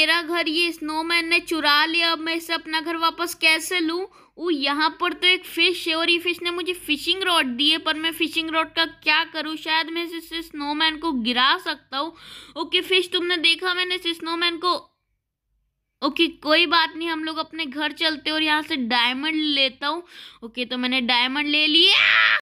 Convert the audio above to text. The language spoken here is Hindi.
मेरा घर ये स्नोमैन ने चुरा लिया अब मैं इसे अपना घर वापस कैसे लूँ वो यहाँ पर तो एक फ़िश है और ये फ़िश ने मुझे फ़िशिंग रॉड दिए पर मैं फ़िशिंग रॉड का क्या करूँ शायद मैं इस स्नोमैन को गिरा सकता हूँ ओके फ़िश तुमने देखा मैंने इस स्नोमैन को ओके okay, कोई बात नहीं हम लोग अपने घर चलते और यहाँ से डायमंड लेता हूँ ओके okay, तो मैंने डायमंड ले लिया